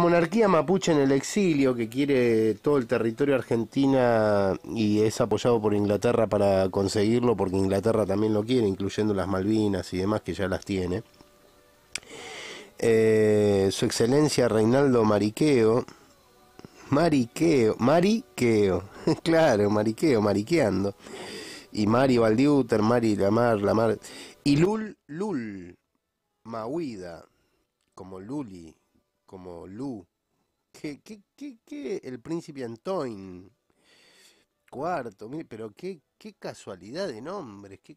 monarquía mapuche en el exilio que quiere todo el territorio argentina y es apoyado por Inglaterra para conseguirlo porque Inglaterra también lo quiere, incluyendo las Malvinas y demás que ya las tiene. Eh, su excelencia Reinaldo Mariqueo, Mariqueo, Mariqueo, claro, Mariqueo, Mariqueando, y Mari Valdiuter, Mari Lamar, Lamar, y Lul, Lul, Mahuida, como Luli, como Lu, que, que, que, el príncipe Antoine, cuarto, pero qué, qué casualidad de nombres, qué,